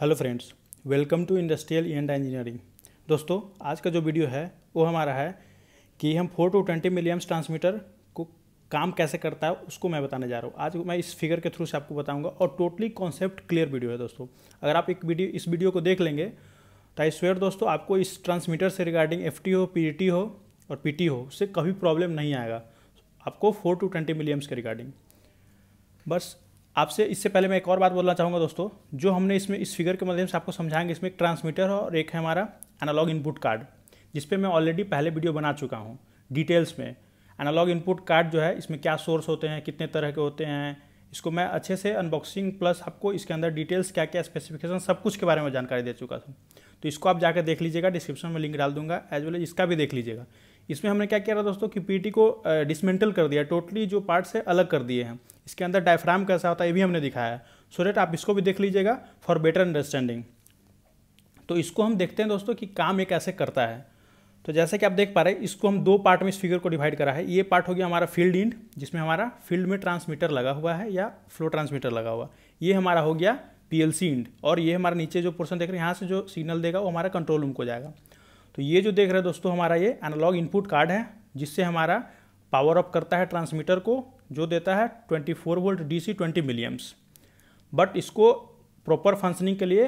hello friends welcome to industrial and engineering दोस्तों आज का जो वीडियो है वो हमारा है कि हम four to twenty milliamps transmitter को काम कैसे करता है उसको मैं बताने जा रहा हूँ आज मैं इस फिगर के थ्रू से आपको बताऊँगा और टोटली कॉन्सेप्ट क्लियर वीडियो है दोस्तों अगर आप एक वीडियो इस वीडियो को देख लेंगे तो आई स्वेयर दोस्तों आपको इस ट्रांसमीटर से रिगार्डिंग एफ हो पी हो और पी हो उससे कभी प्रॉब्लम नहीं आएगा आपको फोर टू ट्वेंटी मिलियम्स के रिगार्डिंग बस आपसे इससे पहले मैं एक और बात बोलना चाहूँगा दोस्तों जो हमने इसमें इस फिगर के माध्यम से आपको समझाएंगे इसमें एक ट्रांसमीटर और एक है हमारा एनालॉग इनपुट कार्ड जिस पर मैं ऑलरेडी पहले वीडियो बना चुका हूँ डिटेल्स में एनालॉग इनपुट कार्ड जो है इसमें क्या सोर्स होते हैं कितने तरह के होते हैं इसको मैं अच्छे से अनबॉक्सिंग प्लस आपको इसके अंदर डिटेल्स क्या क्या स्पेसिफिकेशन सब कुछ के बारे में जानकारी दे चुका था तो इसको आप जाकर देख लीजिएगा डिस्क्रिप्शन में लिंक डाल दूंगा एज वेल एज इसका भी देख लीजिएगा इसमें हमने क्या किया था दोस्तों कि पीटी को डिसमेंटल कर दिया टोटली जो पार्ट से अलग कर दिए हैं इसके अंदर डायफ्राम कैसा होता है ये भी हमने दिखाया है सो डेट आप इसको भी देख लीजिएगा फॉर बेटर अंडरस्टैंडिंग तो इसको हम देखते हैं दोस्तों कि काम ये कैसे करता है तो जैसे कि आप देख पा रहे हैं इसको हम दो पार्ट में इस फिगर को डिवाइड करा है ये पार्ट हो गया हमारा फील्ड इंड जिसमें हमारा फील्ड में ट्रांसमीटर लगा हुआ है या फ्लो ट्रांसमीटर लगा हुआ ये हमारा हो गया पी एल सी इंड और ये हमारा नीचे जो पोर्सन देख रहे हैं यहाँ से जो सिग्नल देगा वो हमारा कंट्रोल रूम को जाएगा तो ये जो देख रहे हैं दोस्तों हमारा ये एनालॉग इनपुट कार्ड है जिससे हमारा पावर अप करता है ट्रांसमीटर को जो देता है 24 वोल्ट डीसी 20 मिलियम्स बट इसको प्रॉपर फंक्शनिंग के लिए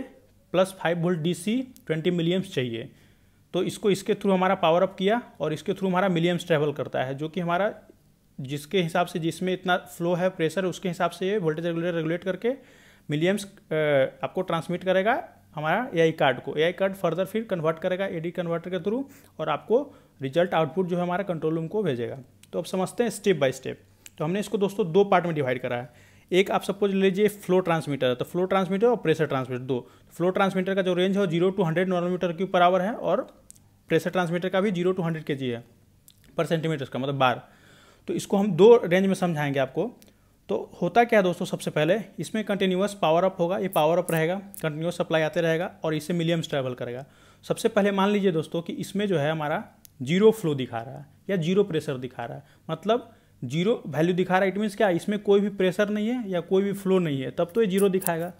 plus five volt DC 20 milliamps चाहिए तो इसको इसके थ्रू हमारा पावर अप किया और इसके थ्रू हमारा मिलियम्स ट्रेवल करता है जो कि हमारा जिसके हिसाब से जिसमें इतना फ्लो है प्रेशर उसके हिसाब से ये वोल्टेज रेगुलेटर रेगुलेट करके मिलियम्स आपको ट्रांसमिट करेगा हमारा ए आई कार्ड को ए आई कार्ड फर्दर फिर कन्वर्ट करेगा ए डी कन्वर्टर के थ्रू और आपको रिजल्ट आउटपुट जो है हमारा कंट्रोल रूम को भेजेगा तो अब समझते हैं स्टेप बाय स्टेप तो हमने इसको दोस्तों दो पार्ट में डिवाइड करा है एक आप सपोज ले लीजिए फ्लो ट्रांसमीटर है तो फ्लो ट्रांसमीटर और प्रेशर ट्रांसमीटर दो फ्लो ट्रांसमीटर का जो रेंज है जीरो टू हंड्रेड नॉर्मोमीटर की ऊपर आवर है और प्रेशर ट्रांसमीटर का भी जीरो टू हंड्रेड के जी है पर सेंटीमीटर का मतलब बार तो इसको हम दो रेंज में समझाएंगे आपको तो होता क्या है दोस्तों सबसे पहले इसमें कंटिन्यूस पावर अप होगा ये पावर अप रहेगा कंटिन्यूस सप्लाई आते रहेगा और इसे मिलियम्स ट्रेवल करेगा सबसे पहले मान लीजिए दोस्तों कि इसमें जो है हमारा जीरो फ्लो दिखा रहा है या जीरो प्रेशर दिखा रहा है मतलब जीरो वैल्यू दिखा रहा है इट मीन्स क्या इसमें कोई भी प्रेशर नहीं है या कोई भी फ्लो नहीं है तब तो ये जीरो दिखाएगा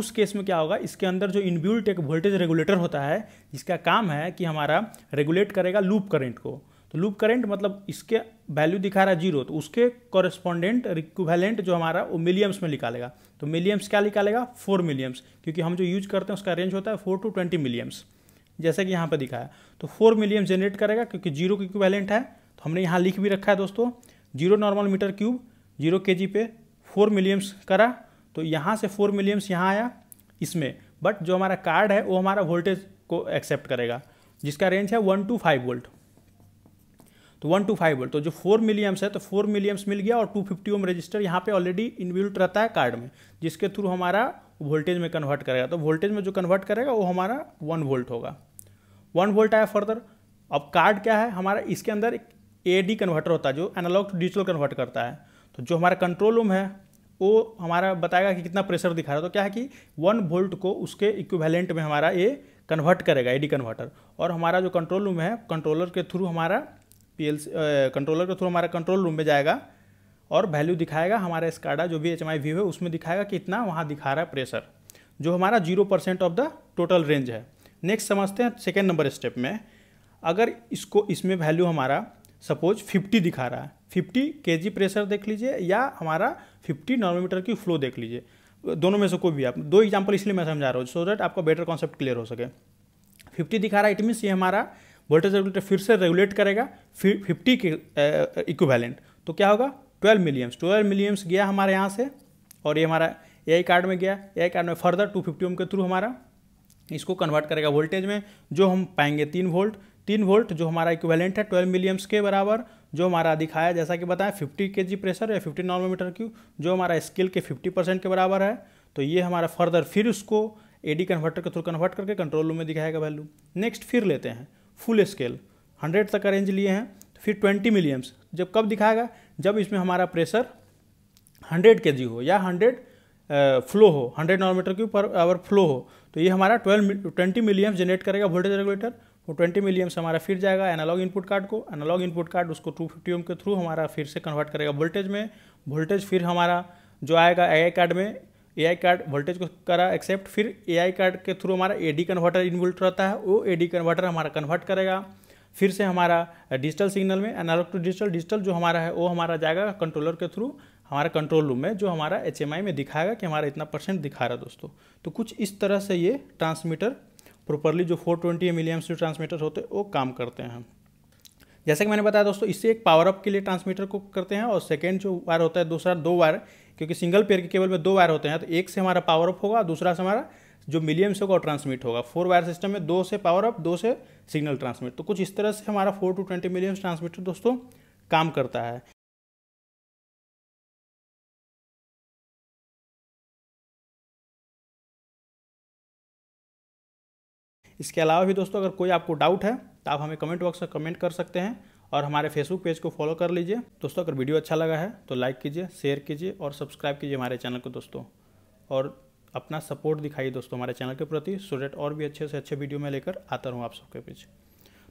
उस केस में क्या होगा इसके अंदर जो इनबिल्ट एक वोल्टेज रेगुलेटर होता है जिसका काम है कि हमारा रेगुलेट करेगा लूप करंट को तो लूप करंट मतलब इसके वैल्यू दिखा रहा है जीरो तो उसके कॉरेस्पॉन्डेंट रिक्वेलेंट जो हमारा वो मिलियम्स में निकालेगा तो मिलियम्स क्या निकालेगा फोर मिलियम्स क्योंकि हम जो यूज करते हैं उसका रेंज होता है फोर टू ट्वेंटी मिलियम्स जैसे कि यहाँ पर दिखाया तो फोर मिलियम जनरेट करेगा क्योंकि जीरो की इक्वेलेंट है तो हमने यहाँ लिख भी रखा है दोस्तों zero normal metre cube zero K G पे फोर मिलियम्स करा तो यहाँ से फोर मिलियम्स यहाँ आया इसमें बट जो हमारा कार्ड है वो हमारा वोल्टेज को एक्सेप्ट करेगा जिसका रेंज है वन टू फाइव वोल्ट तो वन टू फाइव वोल्ट तो जो फोर मिलियम्स है तो फोर मिलियम्स मिल गया और टू फिफ्टी ओम रजिस्टर यहाँ पे ऑलरेडी इनबिल्ट रहता है कार्ड में जिसके थ्रू हमारा वोल्टेज में कन्वर्ट करेगा तो वोल्टेज में जो कन्वर्ट करेगा वो हमारा वन वोल्ट होगा वन वोल्ट आया फर्दर अब कार्ड क्या है हमारा इसके अंदर एक ए कन्वर्टर होता है जो एनालॉग टू डिजिटल कन्वर्ट करता है तो जो हमारा कंट्रोल रूम है वो हमारा बताएगा कि कितना प्रेशर दिखा रहा है तो क्या है कि वन वोल्ट को उसके इक्विवेलेंट में हमारा ये कन्वर्ट करेगा एडी कन्वर्टर और हमारा जो कंट्रोल रूम है कंट्रोलर के थ्रू हमारा पी कंट्रोलर के थ्रू हमारा कंट्रोल रूम में जाएगा और वैल्यू दिखाएगा हमारा स्काडा जो भी एच व्यू है उसमें दिखाएगा कितना वहाँ दिखा रहा है प्रेशर जो हमारा zero percent of the total range है नेक्स्ट समझते हैं सेकेंड नंबर स्टेप में अगर इसको इसमें वैल्यू हमारा सपोज 50 दिखा रहा है 50 के प्रेशर देख लीजिए या हमारा 50 नॉर्मोमीटर की फ्लो देख लीजिए दोनों में से कोई भी आप दो एग्जाम्पल इसलिए मैं समझा रहा हूँ सो दैट आपका बेटर कॉन्सेप्ट क्लियर हो सके 50 दिखा रहा है इट मीन्स ये हमारा वोल्टेज रेगुलेटर फिर से रेगुलेट करेगा फिफ्टी के इक्विवेलेंट तो क्या होगा ट्वेल्व मिलियम्स ट्वेल्व मिलियम्स गया हमारे यहाँ से और ये हमारा ए कार्ड में गया ए कार्ड में फर्दर टू फिफ्टी ओम के थ्रू हमारा इसको कन्वर्ट करेगा वोल्टेज में जो हम पाएंगे तीन वोल्ट तीन वोल्ट जो हमारा इक्विवेलेंट है ट्वेल्व मिलियम्स के बराबर जो हमारा दिखाया जैसा कि बताएं फिफ्टी के जी प्रेशर या फिफ्टी नॉर्मोमीटर क्यू जो हमारा स्केल के फिफ्टी परसेंट के बराबर है तो ये हमारा फर्दर फिर उसको एडी कन्वर्टर के थ्रू कन्वर्ट करके कंट्रोल रूम में दिखाएगा वैल्यू नेक्स्ट फिर लेते हैं फुल स्केल हंड्रेड तक का रेंज लिए हैं तो फिर ट्वेंटी मिलियम्स जब कब दिखाएगा जब इसमें हमारा प्रेशर हंड्रेड के हो या हंड्रेड फ्लो हो hundred normal metre cube per hour flow हो तो ये हमारा ट्वेल्व ट्वेंटी मिलियम्स जनरेट करेगा वोल्टेज रेगुलेटर वो ट्वेंटी मिलियम्स हमारा फिर जाएगा एनालॉग इनपुट कार्ड को एनालॉग इनपुट कार्ड उसको टू फिफ्टी के थ्रू हमारा फिर से कन्वर्ट करेगा वोल्टेज में वोल्टेज फिर हमारा जो आएगा ए कार्ड में ए कार्ड वोल्टेज को करा एक्सेप्ट फिर ए कार्ड के थ्रू हमारा ए कन्वर्टर इन्वोल्ट रहता है वो ए कन्वर्टर हमारा कन्वर्ट करेगा फिर से हमारा डिजिटल सिग्नल में एनालॉग टू डिजिटल डिजिटल जो हमारा है वो हमारा जाएगा कंट्रोलर के थ्रू हमारा कंट्रोल रूम में जो हमारा एच में दिखाएगा कि हमारा इतना परसेंट दिखा रहा है दोस्तों तो कुछ इस तरह से ये ट्रांसमीटर प्रॉपरली जो 420 ट्वेंटी मिलियम्स जो ट्रांसमीटर होते हैं वो काम करते हैं जैसे कि मैंने बताया दोस्तों इससे एक पावर अप के लिए ट्रांसमीटर को करते हैं और सेकेंड जो वायर होता है दूसरा दो वायर क्योंकि सिंगल पेयर के केबल में दो वायर होते हैं तो एक से हमारा पावर अप होगा दूसरा से हमारा जो मिलियम से होगा ट्रांसमिट होगा फोर वायर सिस्टम में दो से पावर अप दो से सिग्नल ट्रांसमिट तो कुछ इस तरह से हमारा four to twenty million transmitter दोस्तों काम करता है इसके अलावा भी दोस्तों अगर कोई आपको डाउट है तो आप हमें कमेंट बॉक्स में कमेंट कर सकते हैं और हमारे फेसबुक पेज को फॉलो कर लीजिए दोस्तों अगर वीडियो अच्छा लगा है तो लाइक कीजिए शेयर कीजिए और सब्सक्राइब कीजिए हमारे चैनल को दोस्तों और अपना सपोर्ट दिखाइए दोस्तों हमारे चैनल के प्रति सो डेट और भी अच्छे से अच्छे वीडियो में लेकर आता रहूँ आप सबके पीछे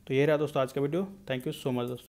तो ये रहा दोस्तों आज का video thank you so much दोस्तों